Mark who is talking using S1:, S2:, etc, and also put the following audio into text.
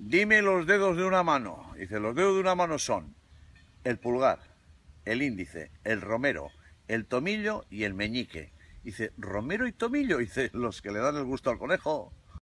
S1: Dime los dedos de una mano. Dice, los dedos de una mano son el pulgar, el índice, el romero, el tomillo y el meñique. Dice, romero y tomillo. Dice, los que le dan el gusto al conejo.